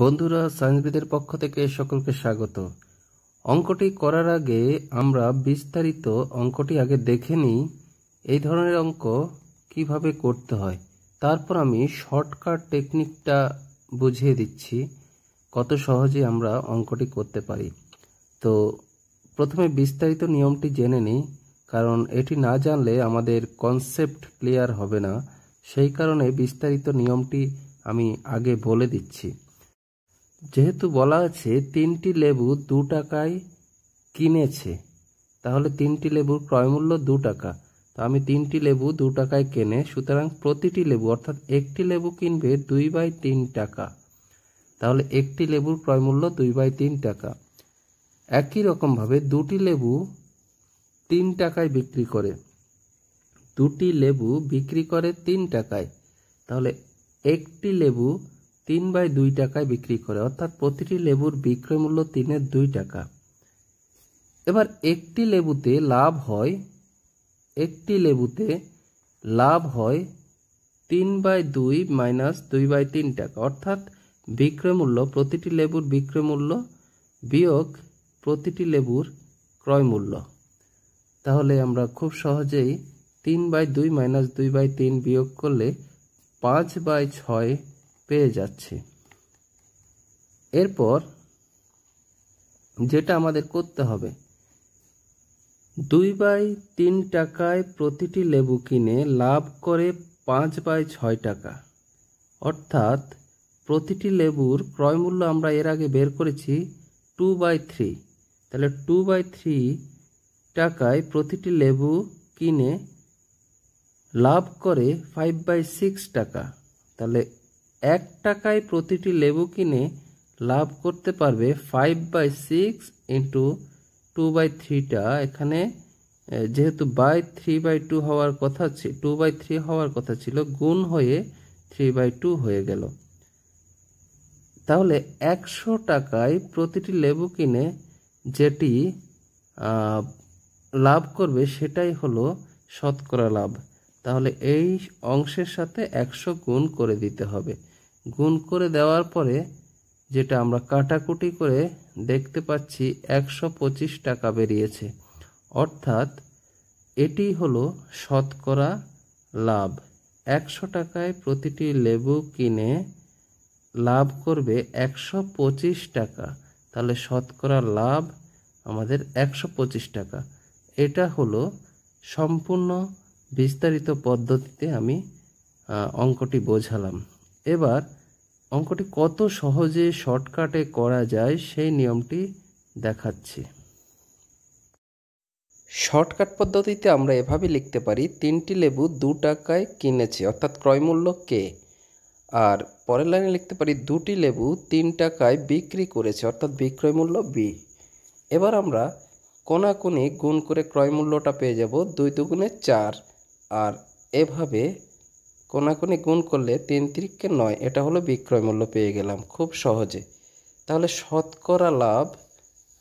বন্ধুরা সায়েন্সবিদের পক্ষ থেকে সকলকে স্বাগত অঙ্কটি করার আগে আমরা বিস্তারিত অঙ্কটি আগে দেখে নিই এই ধরনের অঙ্ক কিভাবে করতে হয় তারপর আমি শর্টকাট টেকনিকটা বুঝিয়ে দিচ্ছি কত সহজে আমরা অঙ্কটি করতে পারি তো প্রথমে বিস্তারিত নিয়মটি জেনে নিই কারণ এটি না জানলে আমাদের কনসেপ্ট ক্লিয়ার হবে না সেই কারণে বিস্তারিত নিয়মটি আমি আগে বলে দিচ্ছি যেহেতু বলা আছে তিনটি লেবু দু টাকায় কিনেছে তাহলে তিনটি লেবুর ক্রয়মূল্য দু টাকা তো আমি তিনটি লেবু দু টাকায় কেনে সুতরাং প্রতিটি লেবু অর্থাৎ একটি লেবু কিনবে দুই বাই তিন টাকা তাহলে একটি লেবুর ক্রয়মূল্য দুই বাই তিন টাকা একই রকমভাবে দুটি লেবু তিন টাকায় বিক্রি করে দুটি লেবু বিক্রি করে তিন টাকায় তাহলে একটি লেবু তিন বাই দুই টাকায় বিক্রি করে অর্থাৎ প্রতিটি লেবুর বিক্রয় মূল্য তিনের দুই টাকা এবার একটি লেবুতে লাভ হয় একটি লেবুতে লাভ হয় তিন বাই দুই মাইনাস দুই বাই তিন টাকা অর্থাৎ বিক্রয় মূল্য প্রতিটি লেবুর বিক্রয় মূল্য বিয়োগ প্রতিটি লেবুর ক্রয় মূল্য তাহলে আমরা খুব সহজেই তিন বাই দুই মাইনাস দুই বাই তিন বিয়োগ করলে পাঁচ বাই ছয় পেয়ে যাচ্ছে এরপর যেটা আমাদের করতে হবে দুই বাই তিন টাকায় প্রতিটি লেবু কিনে লাভ করে পাঁচ বাই ছয় টাকা অর্থাৎ প্রতিটি লেবুর ক্রয়মূল্য আমরা এর আগে বের করেছি টু বাই থ্রি তাহলে টু বাই থ্রি টাকায় প্রতিটি লেবু কিনে লাভ করে ফাইভ বাই সিক্স টাকা তাহলে এক টাকায় প্রতিটি লেবু কিনে লাভ করতে পারবে five by six into two by থ্রিটা এখানে যেহেতু বাই থ্রি বাই টু হওয়ার কথা টু বাই থ্রি হওয়ার কথা ছিল গুণ হয়ে থ্রি বাই টু হয়ে গেল তাহলে একশো টাকায় প্রতিটি লেবু কিনে যেটি লাভ করবে সেটাই হলো শতকরা লাভ তাহলে এই অংশের সাথে একশো গুণ করে দিতে হবে গুণ করে দেওয়ার পরে যেটা আমরা কাটাকুটি করে দেখতে পাচ্ছি একশো পঁচিশ টাকা বেরিয়েছে অর্থাৎ এটি হলো শতকরা লাভ একশো টাকায় প্রতিটি লেবু কিনে লাভ করবে একশো পঁচিশ টাকা তাহলে শতকরা লাভ আমাদের একশো পঁচিশ টাকা এটা হলো সম্পূর্ণ বিস্তারিত পদ্ধতিতে আমি অঙ্কটি বোঝালাম এবার অঙ্কটি কত সহজে শর্টকাটে করা যায় সেই নিয়মটি দেখাচ্ছি শর্টকাট পদ্ধতিতে আমরা এভাবে লিখতে পারি তিনটি লেবু দু টাকায় কিনেছে অর্থাৎ ক্রয়মূল্য কে আর পরের লাইনে লিখতে পারি দুটি লেবু তিন টাকায় বিক্রি করেছে অর্থাৎ বিক্রয় মূল্য বি এবার আমরা কোনাকুনি গুণ করে ক্রয় মূল্যটা পেয়ে যাব দুই দুগুণে চার আর এভাবে কোনাকুনি গুণ করলে তিন তিরিককে নয় এটা হলো বিক্রয় মূল্য পেয়ে গেলাম খুব সহজে তাহলে শতকরা লাভ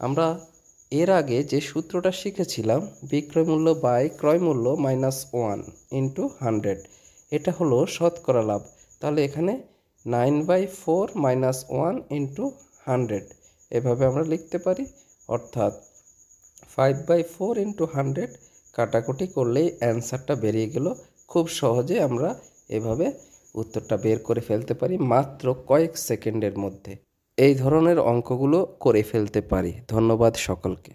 আমরা এর আগে যে সূত্রটা শিখেছিলাম বিক্রয় মূল্য বাই ক্রয় মূল্য মাইনাস ওয়ান ইন্টু হান্ড্রেড এটা হলো শতকরা লাভ তাহলে এখানে nine by four minus one into hundred এভাবে আমরা লিখতে পারি অর্থাৎ five by four into hundred কাটাকুটি করলেই অ্যান্সারটা বেরিয়ে গেল খুব সহজে আমরা এভাবে উত্তরটা বের করে ফেলতে পারি মাত্র কয়েক সেকেন্ডের মধ্যে এই ধরনের অঙ্কগুলো করে ফেলতে পারি ধন্যবাদ সকলকে